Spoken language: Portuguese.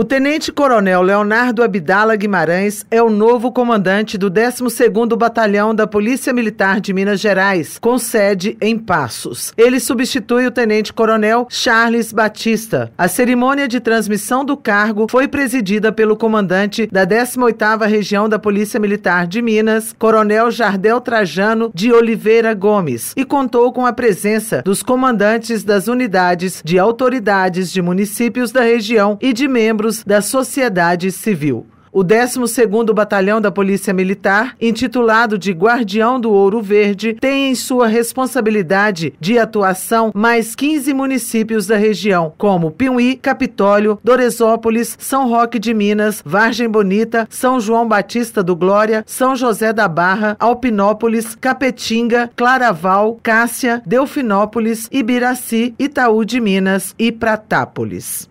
O tenente-coronel Leonardo Abdala Guimarães é o novo comandante do 12º Batalhão da Polícia Militar de Minas Gerais, com sede em Passos. Ele substitui o tenente-coronel Charles Batista. A cerimônia de transmissão do cargo foi presidida pelo comandante da 18ª Região da Polícia Militar de Minas, Coronel Jardel Trajano de Oliveira Gomes, e contou com a presença dos comandantes das unidades de autoridades de municípios da região e de membros membros da sociedade civil. O 12º Batalhão da Polícia Militar, intitulado de Guardião do Ouro Verde, tem em sua responsabilidade de atuação mais 15 municípios da região, como Piuí, Capitólio, Doresópolis, São Roque de Minas, Vargem Bonita, São João Batista do Glória, São José da Barra, Alpinópolis, Capetinga, Claraval, Cássia, Delfinópolis, Ibiraci, Itaú de Minas e Pratápolis.